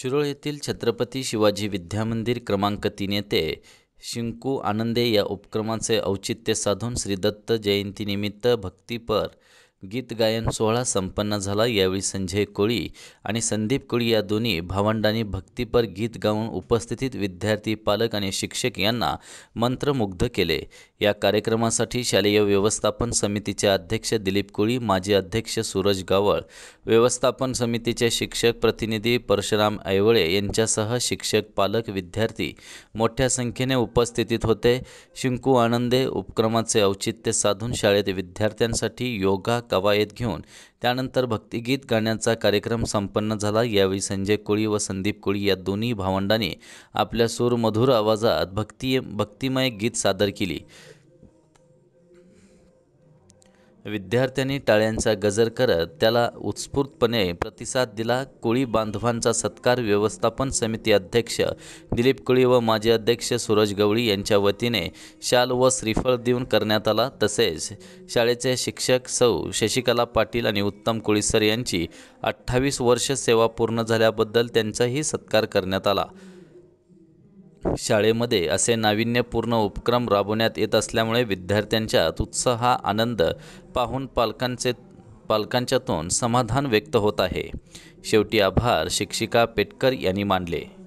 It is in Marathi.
शिरोळ येथील छत्रपती शिवाजी विद्यामंदिर क्रमांक तीन येथे शिंकू आनंदे या उपक्रमाचे औचित्य साधून श्री दत्त जयंतीनिमित्त भक्तीपर गीत गायन सोहळा संपन्न झाला यावेळी संजय कोळी आणि संदीप कोळी या दोन्ही भावंडांनी भक्तीपर गीत गाऊन उपस्थितीत विद्यार्थी पालक आणि शिक्षक यांना मंत्रमुग्ध केले या कार्यक्रमासाठी शालेय व्यवस्थापन समितीचे अध्यक्ष दिलीप कोळी माजी अध्यक्ष सूरज गावळ व्यवस्थापन समितीचे शिक्षक प्रतिनिधी परशुराम ऐवळे यांच्यासह शिक्षक पालक विद्यार्थी मोठ्या संख्येने उपस्थितीत होते शिंकू आनंदे उपक्रमाचे औचित्य साधून शाळेत विद्यार्थ्यांसाठी योगा कवायत घेऊन त्यानंतर भक्तिगीत गाण्याचा कार्यक्रम संपन्न झाला यावेळी संजय कोळी व संदीप कोळी या दोन्ही भावंडांनी आपल्या सूरमधुर आवाजात भक्ती भक्तिमय गीत सादर केली विद्यार्थ्यांनी टाळ्यांचा गजर करत त्याला उत्स्फूर्तपणे प्रतिसाद दिला कोळी बांधवांचा सत्कार व्यवस्थापन समिती अध्यक्ष दिलीप कोळी व माजी अध्यक्ष सूरज गवळी यांच्या वतीने शाल व श्रीफळ देऊन करण्यात आला तसेच शाळेचे शिक्षक सौ शशिकला पाटील आणि उत्तम कोळी सर यांची अठ्ठावीस वर्ष सेवा पूर्ण झाल्याबद्दल त्यांचाही सत्कार करण्यात आला शाळेमध्ये असे नाविन्यपूर्ण उपक्रम राबवण्यात येत असल्यामुळे विद्यार्थ्यांच्यात उत्साह आनंद पाहून पालकांचे पालकांच्यातून समाधान व्यक्त होत आहे शेवटी आभार शिक्षिका पेटकर यांनी मानले